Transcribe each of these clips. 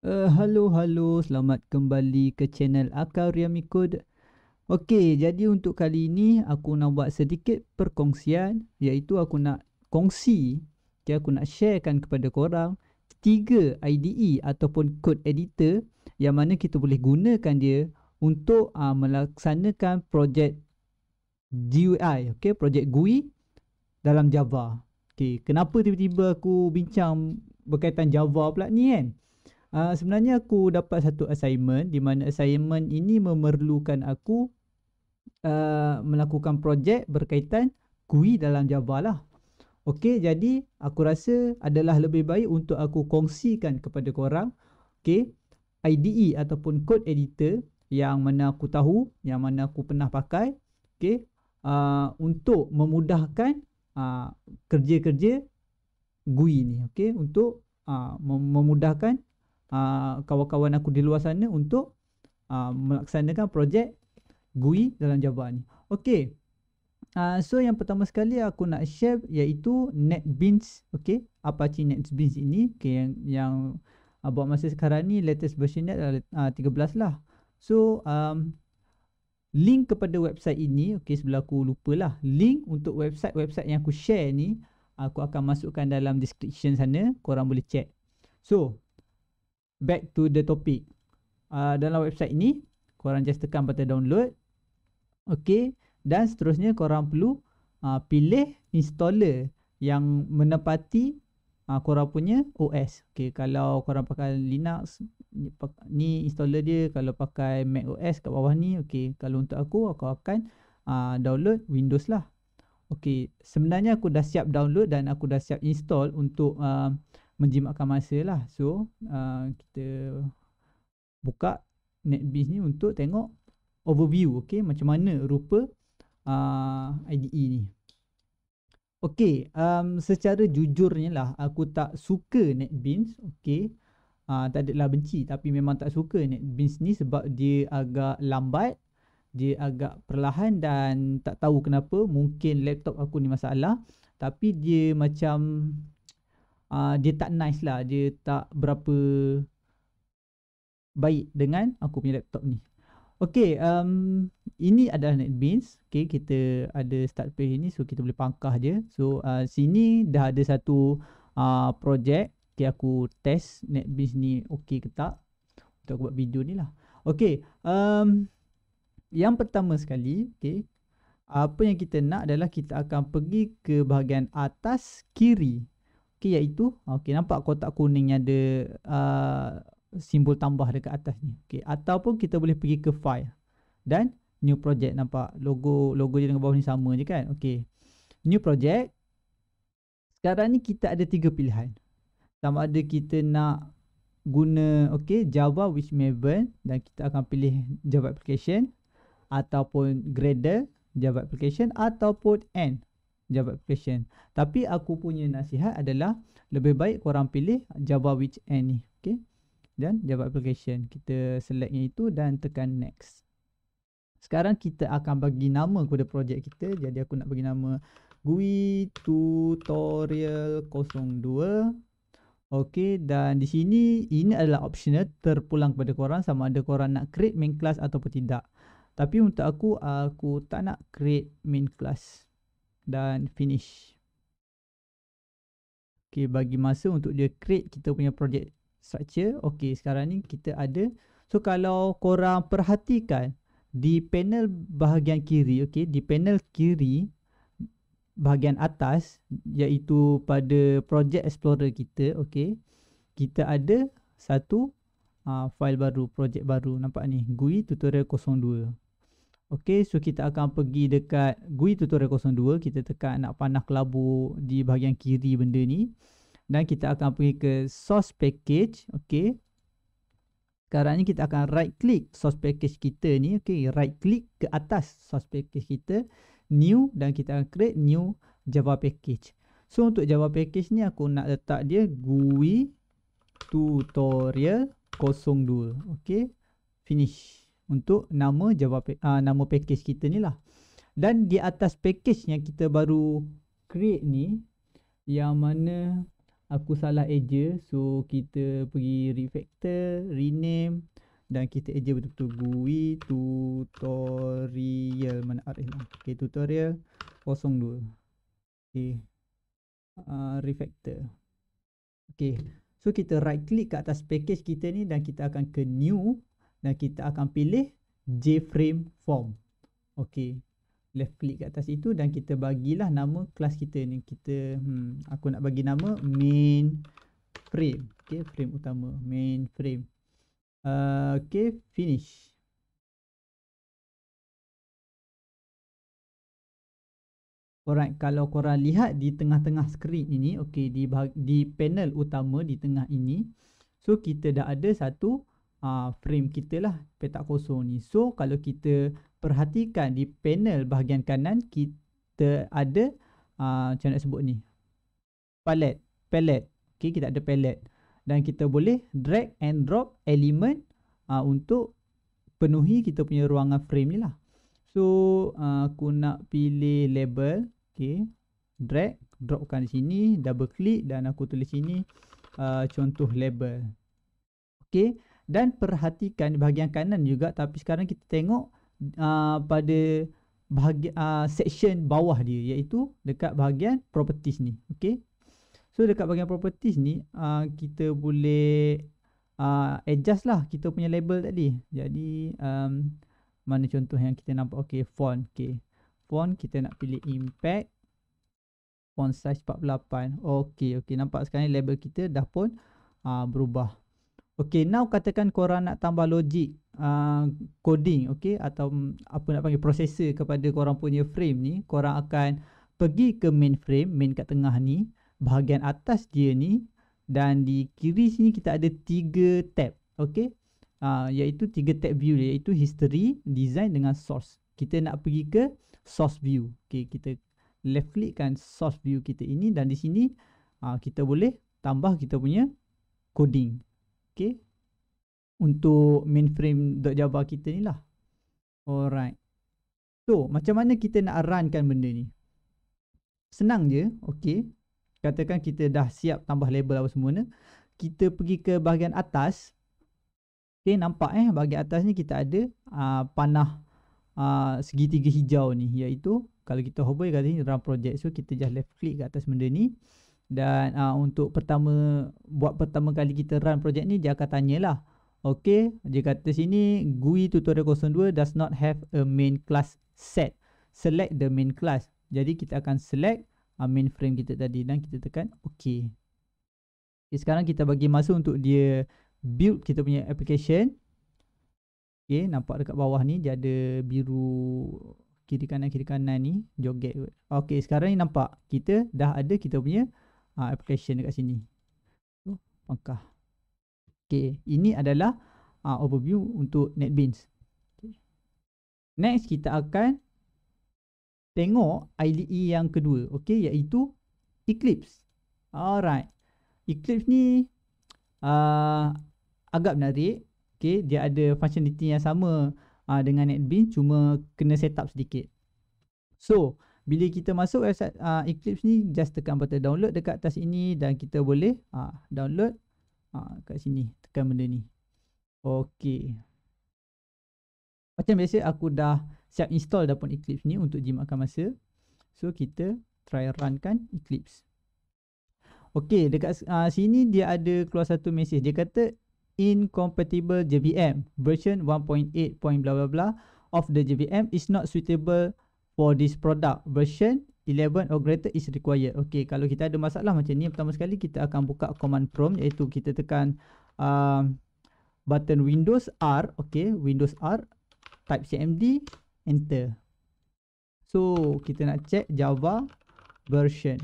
Hello, eh, uh, hello. Selamat kembali ke channel Akariamikod. Okey, jadi untuk kali ini aku nak buat sedikit perkongsian iaitu aku nak kongsi, okay, aku nak sharekan kepada korang tiga IDE ataupun code editor yang mana kita boleh gunakan dia untuk uh, melaksanakan projek GUI, okey, projek GUI dalam Java. Okey, kenapa tiba-tiba aku bincang berkaitan Java pula ni kan? uh, sebenarnya aku dapat satu assignment di mana assignment ini memerlukan aku uh, melakukan projek berkaitan GUI dalam Java lah. Okey, jadi aku rasa adalah lebih baik untuk aku kongsikan kepada korang okay, IDE ataupun code editor yang mana aku tahu, yang mana aku pernah pakai okay, uh, ah, untuk memudahkan uh, kerja-kerja GUI ni okay, untuk uh, memudahkan uh, kawan-kawan aku di luar sana untuk uh, melaksanakan projek GUI dalam Java ni. Okey. Uh, so yang pertama sekali aku nak share iaitu NetBeans. Okey. Apa cik NetBeans ini? Okey yang yang uh, buat masa sekarang ni latest version dia adalah uh, 13 lah. So um, link kepada website ini okey sebelah aku lah link untuk website website yang aku share ni aku akan masukkan dalam description sana korang boleh check so back to the topic uh, dalam website ini korang just tekan button download okey dan seterusnya korang perlu uh, pilih installer yang menepati uh, korang punya OS okey kalau korang pakai Linux ni installer dia kalau pakai Mac OS kat bawah ni okey kalau untuk aku aku akan uh, download Windows lah okey sebenarnya aku dah siap download dan aku dah siap install untuk uh, menjimatkan masa lah so uh, kita buka NetBeans ni untuk tengok overview okay macam mana rupa uh, IDE ni Okay, um, secara jujurnya lah aku tak suka NetBeans Okay, uh, tak adalah benci tapi memang tak suka NetBeans ni sebab dia agak lambat Dia agak perlahan dan tak tahu kenapa mungkin laptop aku ni masalah Tapi dia macam uh, dia tak nice lah dia tak berapa baik dengan aku punya laptop ni Okay, um, ini adalah NetBeans. Okay, kita ada start page ni so kita boleh pangkah je. So, uh, sini dah ada satu uh, project. Okay, aku test NetBeans ni okay ke tak. Untuk aku buat video ni lah. Okay, um, yang pertama sekali, okay, apa yang kita nak adalah kita akan pergi ke bahagian atas kiri. Okey iaitu okey nampak kotak kuning yang ada uh, simbol tambah dekat atas ni. Okey ataupun kita boleh pergi ke file dan new project nampak logo logo je dengan bawah ni sama je kan. Okey. New project. Sekarang ni kita ada tiga pilihan. Sama ada kita nak guna okey Java which Maven dan kita akan pilih Java application ataupun Gradle Java application ataupun N jawab question. Tapi aku punya nasihat adalah lebih baik korang pilih Java which end ni. Okay. Dan jawab application. Kita select yang itu dan tekan next. Sekarang kita akan bagi nama kepada projek kita. Jadi aku nak bagi nama GUI Tutorial 02. Okay dan di sini ini adalah optional terpulang kepada korang sama ada korang nak create main class ataupun tidak. Tapi untuk aku, aku tak nak create main class dan finish. Okay, bagi masa untuk dia create kita punya project structure. Okay, sekarang ni kita ada. So, kalau korang perhatikan di panel bahagian kiri, okay, di panel kiri bahagian atas iaitu pada project explorer kita, okay, kita ada satu uh, file baru, projek baru. Nampak ni, GUI tutorial 02. Okey, so kita akan pergi dekat GUI tutorial 02. Kita tekan nak panah kelabu di bahagian kiri benda ni. Dan kita akan pergi ke source package. Okey. Sekarang ni kita akan right click source package kita ni. Okey, right click ke atas source package kita. New dan kita akan create new Java package. So untuk Java package ni aku nak letak dia GUI tutorial 02. Okey. Finish untuk nama jawab uh, nama package kita ni lah. Dan di atas package yang kita baru create ni yang mana aku salah eja so kita pergi refactor, rename dan kita eja betul-betul GUI tutorial mana arif ah, eh, ni. Okay, tutorial 02. Okay. Uh, refactor. Okey, So kita right click kat atas package kita ni dan kita akan ke new dan kita akan pilih JFrame Form. Okey. Left click kat atas itu dan kita bagilah nama kelas kita ni. Kita hmm, aku nak bagi nama main frame. Okey, frame utama, main frame. Uh, ah, okey, finish. Alright, kalau korang lihat di tengah-tengah skrin ini, okay, di di panel utama di tengah ini. So kita dah ada satu uh, frame kita lah petak kosong ni. So kalau kita perhatikan di panel bahagian kanan kita ada uh, macam nak sebut ni palette, palette. Okay, kita ada palette dan kita boleh drag and drop elemen uh, ah, untuk penuhi kita punya ruangan frame ni lah. So uh, aku nak pilih label, okay, drag, dropkan di sini, double click dan aku tulis sini uh, contoh label. Okay, dan perhatikan bahagian kanan juga tapi sekarang kita tengok uh, pada bahagian uh, section bawah dia iaitu dekat bahagian properties ni okey so dekat bahagian properties ni uh, kita boleh uh, adjust lah kita punya label tadi jadi um, mana contoh yang kita nampak okey font okey font kita nak pilih impact font size 48 okey okey nampak sekarang label kita dah pun uh, berubah Okay, now katakan korang nak tambah logik uh, ah, coding, okay, atau apa nak panggil processor kepada korang punya frame ni, korang akan pergi ke main frame, main kat tengah ni, bahagian atas dia ni, dan di kiri sini kita ada tiga tab, okay, uh, ah, iaitu tiga tab view, iaitu history, design dengan source. Kita nak pergi ke source view, okay, kita left clickkan source view kita ini dan di sini uh, kita boleh tambah kita punya coding okay untuk mainframe java kita ni lah alright so macam mana kita nak runkan benda ni senang je okay katakan kita dah siap tambah label apa semua ni kita pergi ke bahagian atas okay nampak eh bahagian atas ni kita ada uh, panah uh, segitiga hijau ni iaitu kalau kita hover kat sini dalam project so kita just left click kat atas benda ni dan uh, untuk pertama buat pertama kali kita run projek ni dia akan tanyalah okey dia kata sini GUI tutorial 02 does not have a main class set select the main class jadi kita akan select uh, main frame kita tadi dan kita tekan okey okay, sekarang kita bagi masa untuk dia build kita punya application okey nampak dekat bawah ni dia ada biru kiri kanan kiri kanan ni joget okey sekarang ni nampak kita dah ada kita punya ha, application dekat sini tu pangkah Okay, ini adalah ha, overview untuk netbeans next kita akan tengok IDE yang kedua okay, iaitu eclipse alright eclipse ni uh, agak menarik Okay, dia ada functionality yang sama uh, dengan netbeans cuma kena set up sedikit so bila kita masuk website uh, Eclipse ni just tekan button download dekat atas ini dan kita boleh uh, download uh, kat sini tekan benda ni Okey. macam biasa aku dah siap install dah pun Eclipse ni untuk jimatkan masa so kita try run kan Eclipse Okey, dekat uh, sini dia ada keluar satu mesej dia kata incompatible JVM version 1.8. bla bla bla of the JVM is not suitable for this product version 11 or greater is required. Okay, kalau kita ada masalah macam ni, pertama sekali kita akan buka command prompt iaitu kita tekan uh, button Windows R, okay, Windows R, type cmd, enter. So, kita nak check Java version.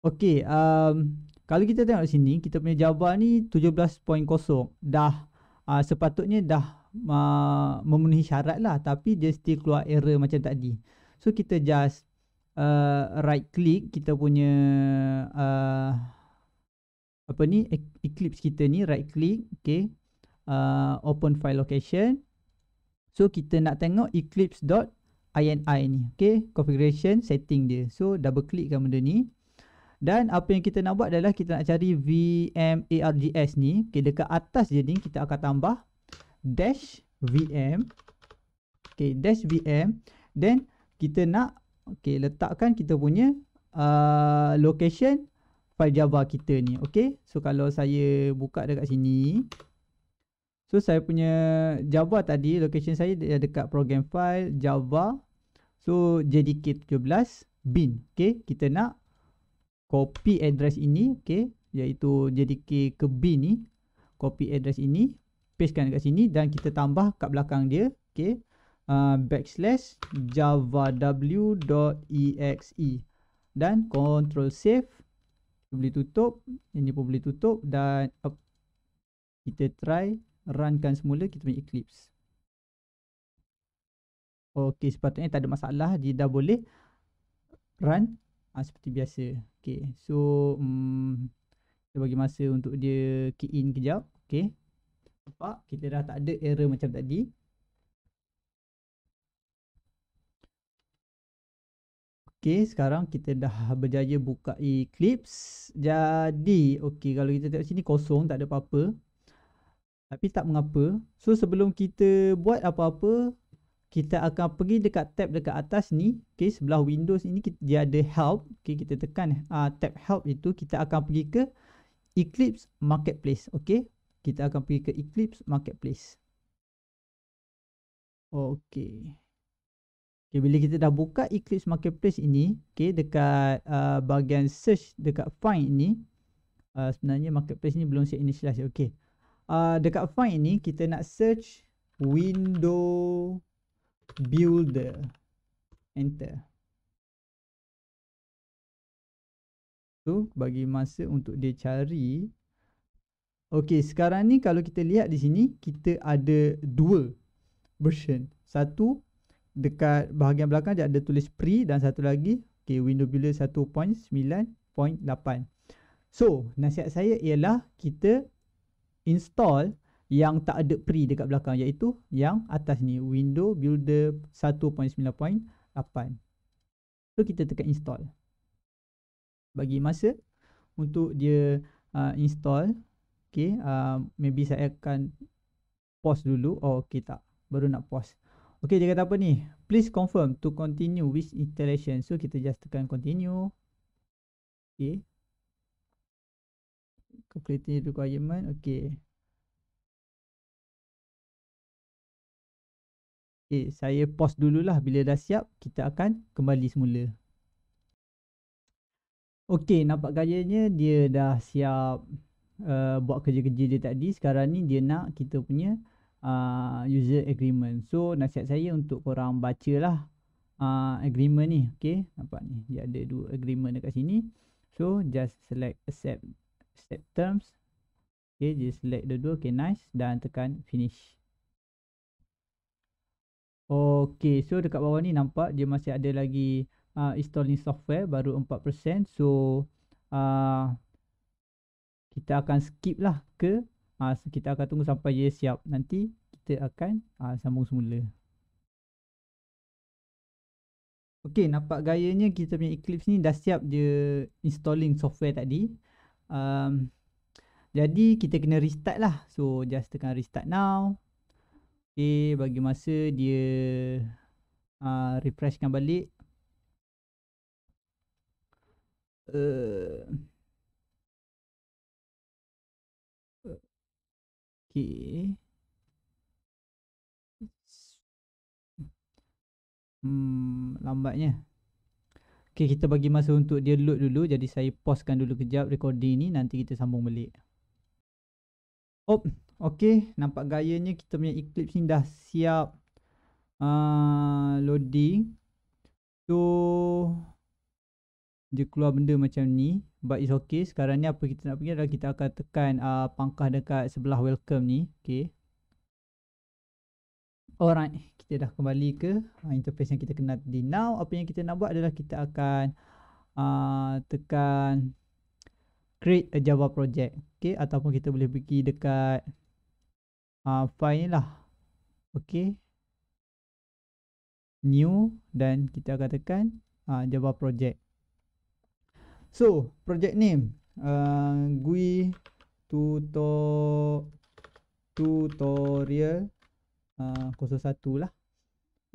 Okay, um, kalau kita tengok sini, kita punya Java ni 17.0 dah uh, sepatutnya dah uh, memenuhi syarat lah tapi dia still keluar error macam tadi so kita just uh, right click kita punya uh, apa ni e- eclipse kita ni right click okay uh, open file location so kita nak tengok Eclipse eclipse.ini ni okay configuration setting dia so double clickkan benda ni dan apa yang kita nak buat adalah kita nak cari VM ni. Okay, dekat atas je ni kita akan tambah dash VM. Okay, dash VM. Then, kita nak okay, letakkan kita punya uh, location file Java kita ni. Okay, so kalau saya buka dekat sini. So, saya punya Java tadi, location saya ada dekat program file Java. So, JDK 17 bin. Okay, kita nak copy address ini. Okay, iaitu JDK ke bin ni. Copy address ini pastekan dekat sini dan kita tambah kat belakang dia okay uh, backslash javaw.exe dan control save boleh tutup ini pun boleh tutup dan up. Oh, kita try runkan semula kita punya eclipse Okey sepatutnya tak ada masalah dia dah boleh run ha, seperti biasa. Okey. So mm kita bagi masa untuk dia key in kejap. Okey nampak kita dah tak ada error macam tadi Okay, sekarang kita dah berjaya buka Eclipse Jadi, okay, kalau kita tengok sini kosong, tak ada apa-apa Tapi tak mengapa So, sebelum kita buat apa-apa Kita akan pergi dekat tab dekat atas ni Okay, sebelah Windows ini dia ada help Okay, kita tekan uh, tab help itu Kita akan pergi ke Eclipse Marketplace Okay, kita akan pergi ke Eclipse Marketplace. Okey. Okay, bila kita dah buka Eclipse Marketplace ini, okay, dekat uh, bahagian search dekat find ini. uh, sebenarnya marketplace ini belum set initialize. Okay. Uh, dekat find ini kita nak search window builder. Enter. Tu, bagi masa untuk dia cari Okey, sekarang ni kalau kita lihat di sini, kita ada dua version. Satu dekat bahagian belakang dia ada tulis pre dan satu lagi okey window builder 1.9.8. So, nasihat saya ialah kita install yang tak ada pre dekat belakang iaitu yang atas ni window builder 1.9.8. So kita tekan install. Bagi masa untuk dia uh, install okay uh, maybe saya akan pause dulu oh okay tak baru nak pause okay dia kata apa ni please confirm to continue with installation so kita just tekan continue okay completing requirement okay Okay, saya pause dululah bila dah siap kita akan kembali semula Okay nampak gayanya dia dah siap uh, buat kerja-kerja dia tadi sekarang ni dia nak kita punya uh, user agreement so nasihat saya untuk korang bacalah uh, agreement ni okey nampak ni dia ada dua agreement dekat sini so just select accept accept terms okey just select the dua okey nice dan tekan finish Okay, so dekat bawah ni nampak dia masih ada lagi uh, installing software baru 4% So, uh, kita akan skip lah ke uh, kita akan tunggu sampai dia siap nanti kita akan uh, sambung semula Okey, nampak gayanya kita punya Eclipse ni dah siap dia installing software tadi um, jadi kita kena restart lah so just tekan restart now Okay, bagi masa dia uh, refreshkan balik uh, Okay. Hmm, lambatnya. Okay, kita bagi masa untuk dia load dulu. Jadi saya pausekan dulu kejap recording ni. Nanti kita sambung balik. Oh, okay. Nampak gayanya kita punya Eclipse ni dah siap uh, loading. So, dia keluar benda macam ni. But it's okay Sekarang ni apa kita nak pergi adalah Kita akan tekan uh, pangkah dekat sebelah welcome ni Okay Alright Kita dah kembali ke uh, interface yang kita kenal di Now apa yang kita nak buat adalah Kita akan uh, tekan Create a Java project Okay Ataupun kita boleh pergi dekat uh, File ni lah Okay New Dan kita akan tekan uh, Java project So, project name uh, GUI tuto, Tutorial uh, 01 lah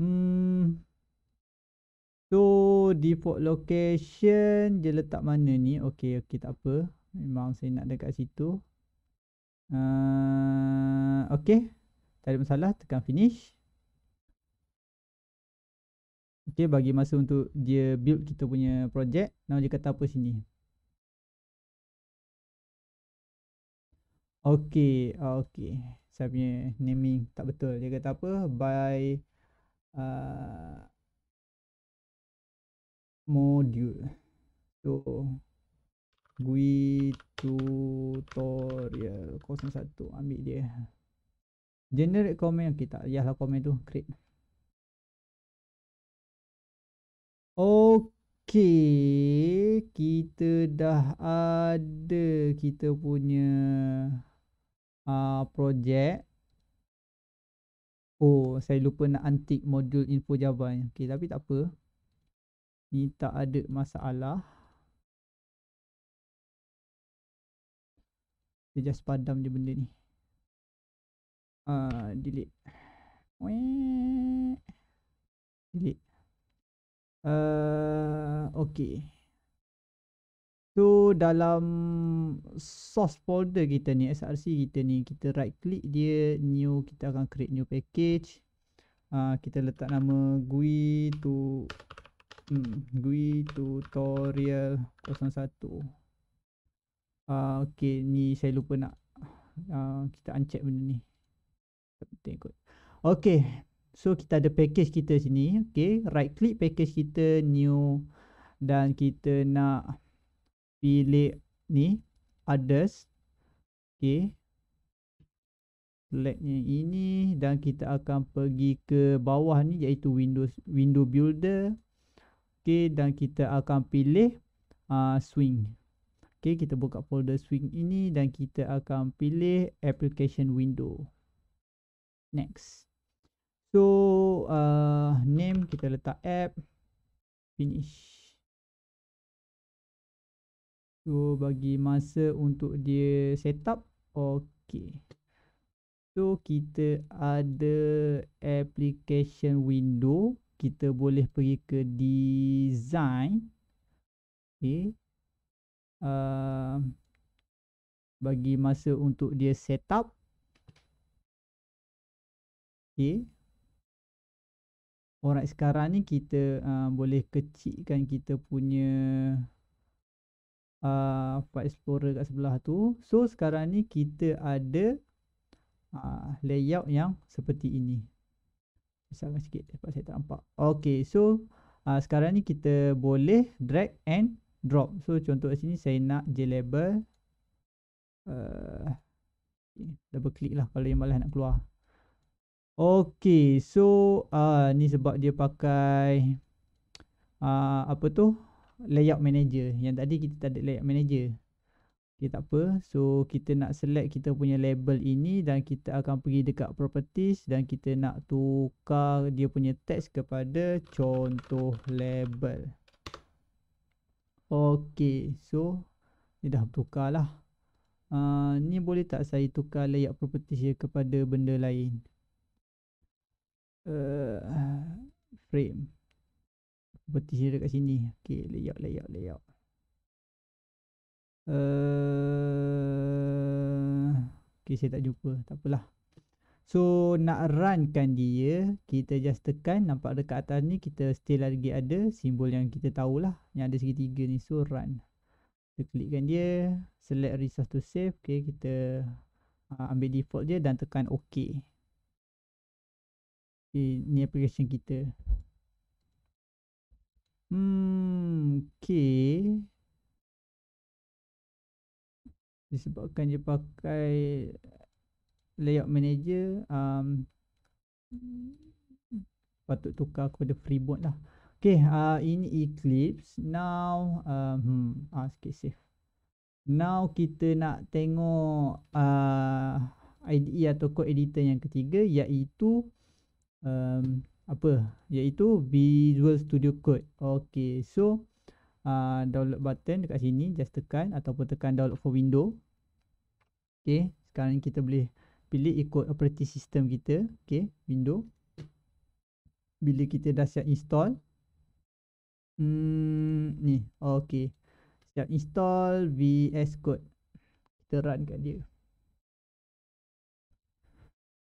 hmm. So, default location Dia letak mana ni? Okay, okay, tak apa Memang saya nak dekat situ uh, Okay Tak ada masalah, tekan finish Okay, bagi masa untuk dia build kita punya projek. Now dia kata apa sini? Okay, okay. Saya punya naming tak betul. Dia kata apa? By uh, module. So, GUI tutorial 01. Ambil dia. Generate comment. Okay, tak payahlah comment tu. Create. Okey, kita dah ada kita punya uh, projek. Oh, saya lupa nak antik modul info jawapan. Okey, tapi tak apa. Ni tak ada masalah. Dia just padam je benda ni. Ah, uh, delete. Weh, Delete. Eh, okay. So dalam source folder kita ni SRC kita ni kita right click dia new kita akan create new package. Uh, kita letak nama GUI tu hmm, GUI tutorial 01. Ah uh, okey ni saya lupa nak uh, kita uncheck benda ni. Tak penting kot. Okey. So kita ada package kita sini, okay. Right click package kita new dan kita nak pilih ni others, okay. Select yang ini dan kita akan pergi ke bawah ni iaitu Windows Window Builder, okay. Dan kita akan pilih uh, swing. Okay, kita buka folder swing ini dan kita akan pilih application window. Next. So uh, name kita letak app finish. So bagi masa untuk dia set up, Okay. So kita ada application window. Kita boleh pergi ke design. Okay. Uh, bagi masa untuk dia set up. Okay orang sekarang ni kita uh, boleh kecikkan kita punya uh, ah, file explorer kat sebelah tu so sekarang ni kita ada uh, layout yang seperti ini besarkan sikit sebab saya tak nampak ok so uh, sekarang ni kita boleh drag and drop so contoh kat sini saya nak jlabel uh, eh, double click lah kalau yang malas nak keluar Okay, so uh, ni sebab dia pakai uh, apa tu layout manager. Yang tadi kita tak ada layout manager. Okay, tak apa. So, kita nak select kita punya label ini dan kita akan pergi dekat properties dan kita nak tukar dia punya text kepada contoh label. Okay, so ni dah tukar lah. Uh, ah, ni boleh tak saya tukar layout properties dia kepada benda lain? uh, frame seperti dia dekat sini okey layout layout layout uh, okey saya tak jumpa tak apalah so nak runkan dia kita just tekan nampak dekat atas ni kita still lagi ada simbol yang kita tahu lah. yang ada segitiga ni so run kita klikkan dia select resource to save okey kita uh, ambil default dia dan tekan OK. Okay, ni application kita. Hmm, okay. Disebabkan dia pakai layout manager, um, patut tukar kepada freeboard lah. Okay, uh, ini Eclipse. Now, uh, hmm, ah, sikit save. Now, kita nak tengok uh, IDE atau code editor yang ketiga iaitu um, apa iaitu Visual Studio Code. Okey, so uh, download button dekat sini just tekan ataupun tekan download for window. Okey, sekarang kita boleh pilih ikut operating system kita, okey, window. Bila kita dah siap install Hmm, ni, okey. Siap install VS Code. Kita run kat dia.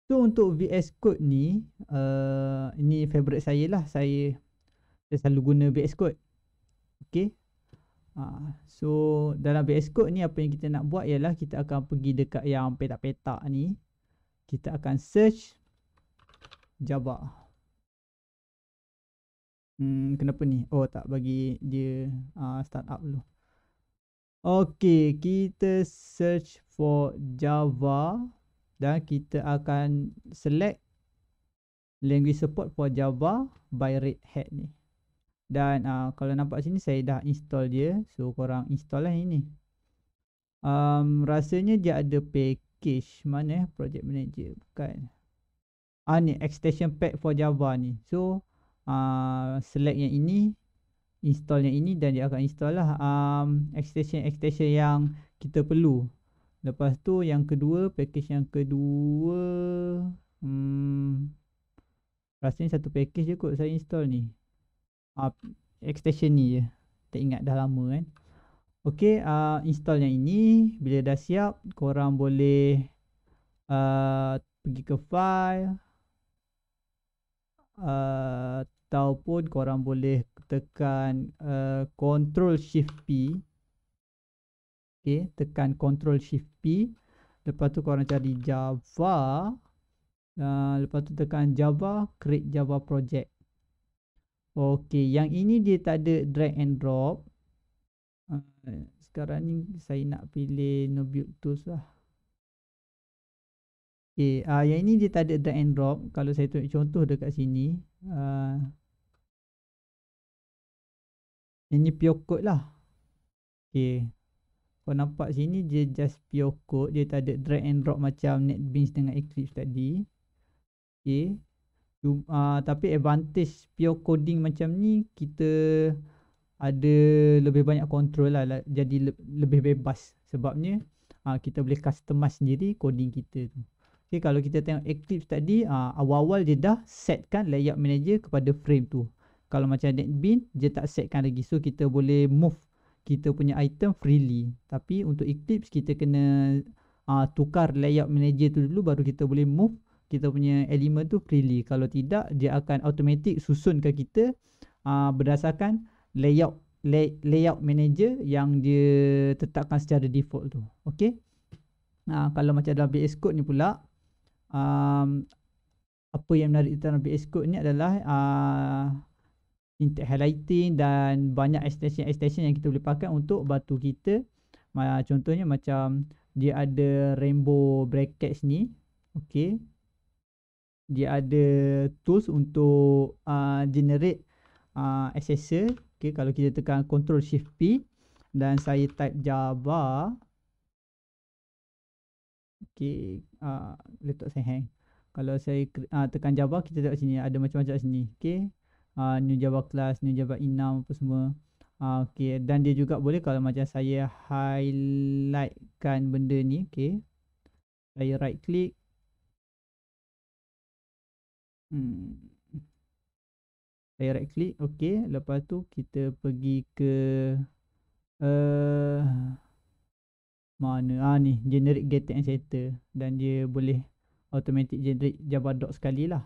So untuk VS Code ni uh, Ini favorite saya lah Saya Saya selalu guna VS Code Okay uh, So dalam VS Code ni apa yang kita nak buat ialah Kita akan pergi dekat yang petak-petak ni Kita akan search Java Hmm kenapa ni Oh tak bagi dia uh, ah, start up dulu Okay kita search for Java dan kita akan select language support for java by red hat ni dan uh, kalau nampak sini saya dah install dia so korang install lah ini um, rasanya dia ada package mana eh project manager bukan ah ni extension pack for java ni so uh, select yang ini install yang ini dan dia akan install lah um, extension extension yang kita perlu Lepas tu yang kedua, package yang kedua hmm, Rasanya satu package je kot saya install ni uh, Extension ni je Tak ingat dah lama kan Ok, uh, ah, install yang ini Bila dah siap, korang boleh uh, Pergi ke file uh, Ataupun korang boleh tekan uh, Ctrl Shift P okey tekan control shift p lepas tu korang cari java dan uh, lepas tu tekan java create java project okey yang ini dia tak ada drag and drop uh, sekarang ni saya nak pilih no tools lah okey ah uh, yang ini dia tak ada drag and drop kalau saya tunjuk contoh dekat sini uh, ah, ini pure code lah. Okay. Kau nampak sini dia just pure code. Dia tak ada drag and drop macam NetBeans dengan Eclipse tadi. Okay. Uh, tapi advantage pure coding macam ni kita ada lebih banyak control lah. Jadi le- lebih bebas sebabnya uh, kita boleh customize sendiri coding kita tu. Okay, kalau kita tengok Eclipse tadi, uh, awal-awal dia dah setkan layout manager kepada frame tu. Kalau macam NetBeans, dia tak setkan lagi. So, kita boleh move kita punya item freely tapi untuk Eclipse kita kena uh, tukar layout manager tu dulu baru kita boleh move kita punya element tu freely kalau tidak dia akan automatic susun ke kita uh, berdasarkan layout lay, layout manager yang dia tetapkan secara default tu okey uh, kalau macam dalam VS Code ni pula um, apa yang menarik dalam VS Code ni adalah uh, highlighting dan banyak extension extension yang kita boleh pakai untuk batu kita contohnya macam dia ada rainbow brackets ni okay. dia ada tools untuk uh, generate uh, accessor Okay, kalau kita tekan control shift p dan saya type java okay. uh, ah, letak saya hang kalau saya uh, tekan java kita tengok sini ada macam-macam sini okay uh, new java class new java enum apa semua uh, ah, okey dan dia juga boleh kalau macam saya highlightkan benda ni okey saya right click hmm saya right click okey lepas tu kita pergi ke uh, mana ah ni generate getter and setter dan dia boleh automatic generate java dot sekali lah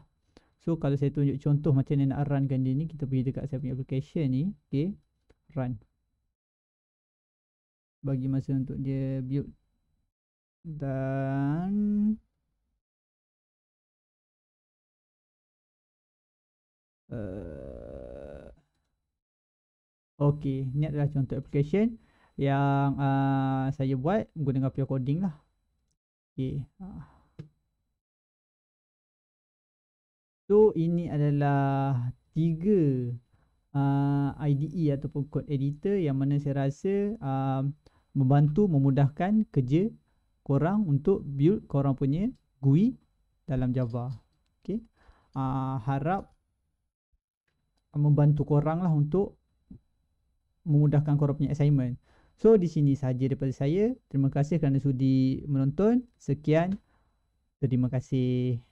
So kalau saya tunjuk contoh macam ni nak run kan dia ni kita pergi dekat saya punya application ni okey run bagi masa untuk dia build dan uh, eh, okey ni adalah contoh application yang uh, saya buat menggunakan pure coding lah okey uh. Ah. So ini adalah tiga uh, IDE ataupun code editor yang mana saya rasa uh, membantu memudahkan kerja korang untuk build korang punya GUI dalam Java. Okay. Uh, harap membantu korang lah untuk memudahkan korang punya assignment. So di sini sahaja daripada saya. Terima kasih kerana sudi menonton. Sekian. Terima kasih.